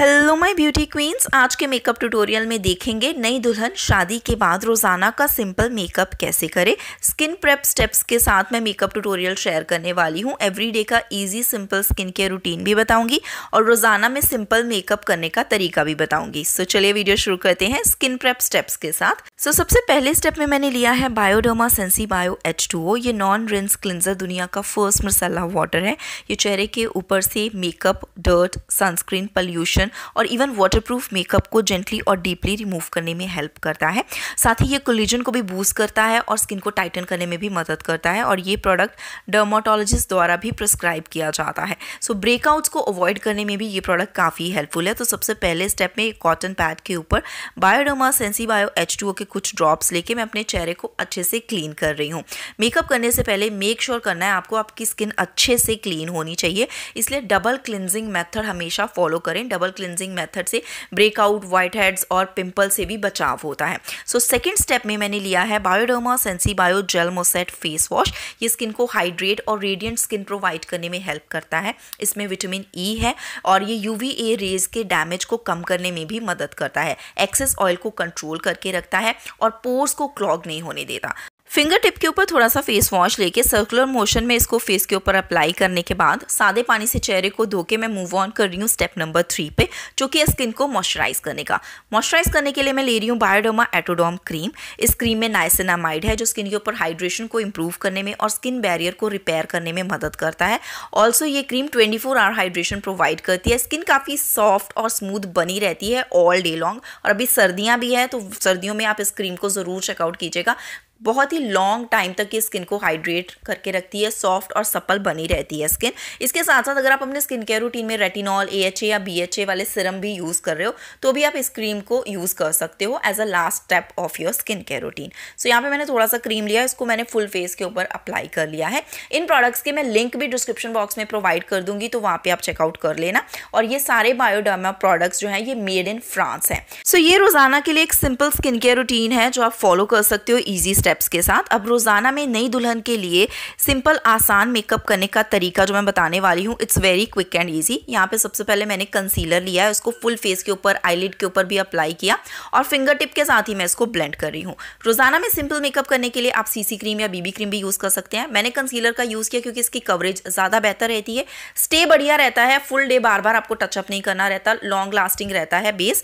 hello my beauty queen's आज के makeup tutorial में देखेंगे नई दुल्हन शादी के बाद रोज़ाना का सिंपल मेकअप कैसे करे स्किन प्रेप स्टेप्स के साथ मैं मेकअप ट्यूटोरियल शेयर करने वाली हूँ एवरीडे का easy simple skin care routine भी बताऊंगी और रोज़ाना में सिंपल मेकअप करने का तरीका भी बताऊंगी सो चलिए वीडियो शुरू करते हैं स्किन प्रेप स्टेप्स के साथ सो सबसे पहले स्टेप में मैंने लिया है बायोडोमा सेंसी बायो एच ये नॉन रिंस क्लिनजर दुनिया का फर्स्ट मसाला वाटर है ये चेहरे के ऊपर से मेकअप डर्ट सनस्क्रीन पल्यूशन और इवन वाटरप्रूफ मेकअप को जेंटली और डीपली रिमूव करने में हेल्प करता है साथ ही ये कोलिजन को भी बूस्ट करता है और स्किन को टाइटन करने में भी मदद करता है और ये प्रोडक्ट डर्माटोलॉजिस्ट द्वारा भी प्रिस्क्राइब किया जाता है सो so, ब्रेकआउट्स को अवॉइड करने में भी ये प्रोडक्ट काफ़ी हेल्पफुल है तो सबसे पहले स्टेप में कॉटन पैड के ऊपर बायोडोमा सेंसी बायो एच के कुछ ड्रॉप्स लेके मैं अपने चेहरे को अच्छे से क्लीन कर रही हूँ मेकअप करने से पहले मेक श्योर sure करना है आपको आपकी स्किन अच्छे से क्लीन होनी चाहिए इसलिए डबल क्लिनजिंग मेथड हमेशा हमेशा फॉलो करें डबल क्लिनजिंग मेथड से ब्रेकआउट वाइट हेड्स और पिंपल से भी बचाव होता है सो सेकेंड स्टेप में मैंने लिया है Bioderma Sensibio gel moussant face wash ये स्किन को हाइड्रेट और रेडियंट स्किन प्रोवाइड करने में हेल्प करता है इसमें विटामिन ई e है और ये यू ए रेज के डैमेज को कम करने में भी मदद करता है एक्सेस ऑयल को कंट्रोल करके रखता है और पोर्स को क्लॉग नहीं होने देता फिंगर टिप के ऊपर थोड़ा सा फेस वॉश लेके सर्कुलर मोशन में इसको फेस के ऊपर अप्लाई करने के बाद सादे पानी से चेहरे को धो के मैं मूव ऑन कर रही हूँ स्टेप नंबर थ्री पे जो कि स्किन को मॉइस्चराइज करने का मॉइस्चराइज करने के लिए मैं ले रही हूँ बायोडोमा एटोडोम क्रीम इस क्रीम में नाइसिनामाइड है जो स्किन के ऊपर हाइड्रेशन को इम्प्रूव करने में और स्किन बैरियर को रिपेयर करने में मदद करता है ऑल्सो ये cream twenty four hour hydration provide करती है स्किन काफ़ी सॉफ्ट और स्मूथ बनी रहती है ऑल डे लॉन्ग और अभी सर्दियाँ भी है तो सर्दियों में आप इस क्रीम को ज़रूर चेकआउट कीजिएगा बहुत ही लॉन्ग टाइम तक ये स्किन को हाइड्रेट करके रखती है सॉफ्ट और सप्पल बनी रहती है स्किन इसके साथ साथ अगर आप अपने स्किन केयर रूटीन में रेटिनॉल ए या बी वाले सिरम भी यूज़ कर रहे हो तो भी आप इस क्रीम को यूज़ कर सकते हो as a last step of your skin care routine so यहाँ पे मैंने थोड़ा सा क्रीम लिया इसको मैंने फुल फेस के ऊपर अप्लाई कर लिया है इन प्रोडक्ट्स के मैं लिंक भी डिस्क्रिप्शन बॉक्स में प्रोवाइड कर दूंगी तो वहाँ पर आप चेकआउट कर लेना और ये सारे बायोडर्मा प्रोडक्ट्स जो हैं ये मेड इन फ्रांस हैं सो ये रोज़ाना के लिए एक सिंपल स्किन केयर रूटीन है जो आप फॉलो कर सकते हो ईजी स्टेप स्टेप्स के साथ अब रोज़ाना में नई दुल्हन के लिए सिंपल आसान मेकअप करने का तरीका जो मैं बताने वाली हूँ it's very quick and easy यहाँ पे सबसे पहले मैंने कंसीलर लिया है उसको फुल फेस के ऊपर आईलिड के ऊपर भी अप्लाई किया और फिंगर टिप के साथ ही मैं इसको ब्लेंड कर रही हूँ रोज़ाना में सिंपल मेकअप करने के लिए आप सीसी क्रीम या बीबी क्रीम भी यूज़ कर सकते हैं मैंने कंसीलर का यूज़ किया क्योंकि इसकी कवरेज ज़्यादा बेहतर रहती है स्टे बढ़िया रहता है फुल डे बार बार आपको टचअप नहीं करना रहता लॉन्ग लास्टिंग रहता है बेस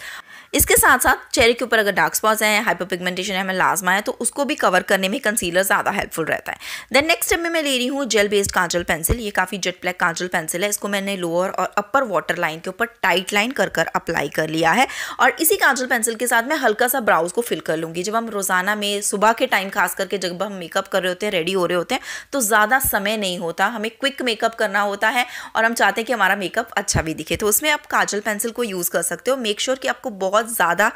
इसके साथ साथ चेहरे के ऊपर अगर डार्क स्पॉट्स हैं हाइपर पिगमेंटेशन है लाजमा है तो उसको भी कवर करने में कंसीलर ज़्यादा हेल्पफुल रहता है देन नेक्स्ट स्टेप में मैं ले रही हूँ जेल बेस्ड काजल पेंसिल ये काफ़ी जेट ब्लैक काजल पेंसिल है इसको मैंने लोअर और अपर वाटर लाइन के ऊपर टाइट लाइन कर कर अप्लाई कर लिया है और इसी काजल पेंसिल के साथ मैं हल्का सा ब्राउज को फिल कर लूँगी जब हम रोज़ाना में सुबह के टाइम खास करके जब हम मेकअप कर रहे होते हैं रेडी हो रहे होते हैं तो ज़्यादा समय नहीं होता हमें क्विक मेकअप करना होता है और हम चाहते हैं कि हमारा मेकअप अच्छा भी दिखे तो उसमें आप काजल पेंसिल को यूज़ कर सकते हो मेक श्योर कि आपको बहुत बहुत ज़्यादा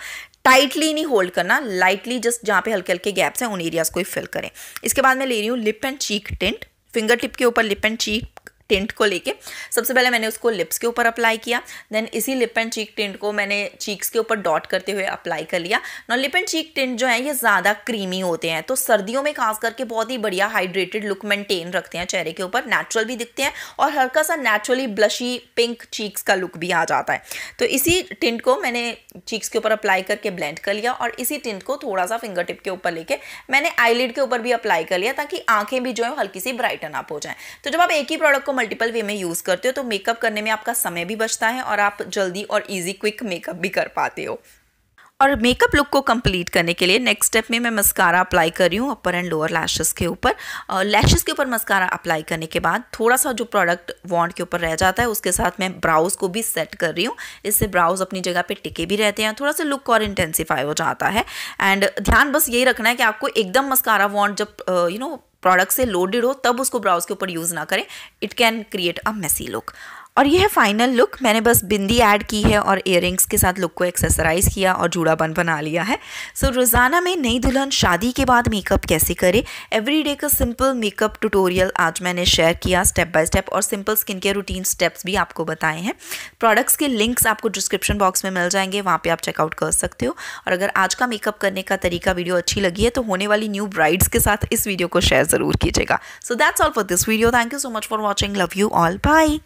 टाइटली नहीं होल्ड करना लाइटली जस्ट जहाँ पे हल्के हल्के गैप्स हैं उन एरियाज़ को ही फिल करें इसके बाद मैं ले रही हूँ lip and cheek tint finger tip के ऊपर लिप एंड चीक टेंट को लेके सबसे पहले मैंने उसको लिप्स के ऊपर अप्लाई किया देन इसी लिप एंड चीक टेंट को मैंने चीक्स के ऊपर डॉट करते हुए अप्लाई कर लिया नॉन लिप एंड चीक टेंट जो है ये ज़्यादा क्रीमी होते हैं तो सर्दियों में खास करके बहुत ही बढ़िया हाइड्रेटेड लुक मेंटेन रखते हैं चेहरे के ऊपर नेचुरल भी दिखते हैं और हल्का सा नेचुरली ब्लशी पिंक चीक्स का लुक भी आ जाता है तो इसी टिंट को मैंने चीक्स के ऊपर अप्लाई करके ब्लेंड कर लिया और इसी टिंट को थोड़ा सा फिंगर टिप के ऊपर लेके मैंने आईलिड के ऊपर भी अप्लाई कर लिया ताकि आंखें भी जो है हल्की सी ब्राइटन अप हो जाए तो जब आप एक ही प्रोडक्ट को मल्टीपल वे में यूज़ करते हो तो मेकअप करने में आपका समय भी बचता है और आप जल्दी और ईजी क्विक मेकअप भी कर पाते हो और मेकअप लुक को कंप्लीट करने के लिए नेक्स्ट स्टेप में मैं मस्कारा अप्लाई कर रही हूँ अपर एंड लोअर लैशेस के ऊपर लैशेस के ऊपर मस्कारा अप्लाई करने के बाद थोड़ा सा जो प्रोडक्ट वॉन्ट के ऊपर रह जाता है उसके साथ मैं ब्राउज को भी सेट कर रही हूँ इससे ब्राउज अपनी जगह पे टिके भी रहते हैं थोड़ा सा लुक और इंटेंसीफाई हो जाता है एंड ध्यान बस यही रखना है कि आपको एकदम मस्कारा वॉन्ट जब यू नो प्रोडक्ट से लोडेड हो तब उसको ब्राउज के ऊपर यूज़ ना करें it can create a messy look और ये है फाइनल लुक मैंने बस बिंदी ऐड की है और इयर के साथ लुक को एक्सेसराइज किया और बन बना लिया है सो so, रोज़ाना में नई दुल्हन शादी के बाद मेकअप कैसे करे एवरीडे का सिंपल मेकअप ट्यूटोरियल आज मैंने शेयर किया स्टेप बाय स्टेप और simple skin care routine steps भी आपको बताए हैं प्रोडक्ट्स के लिंक्स आपको डिस्क्रिप्शन बॉक्स में मिल जाएंगे वहाँ पर आप चेकआउट कर सकते हो और अगर आज का मेकअप करने का तरीका वीडियो अच्छी लगी है तो होने वाली न्यू ब्राइड्स के साथ इस वीडियो को शेयर ज़रूर कीजिएगा so that's all for this video thank you so much for watching love you all by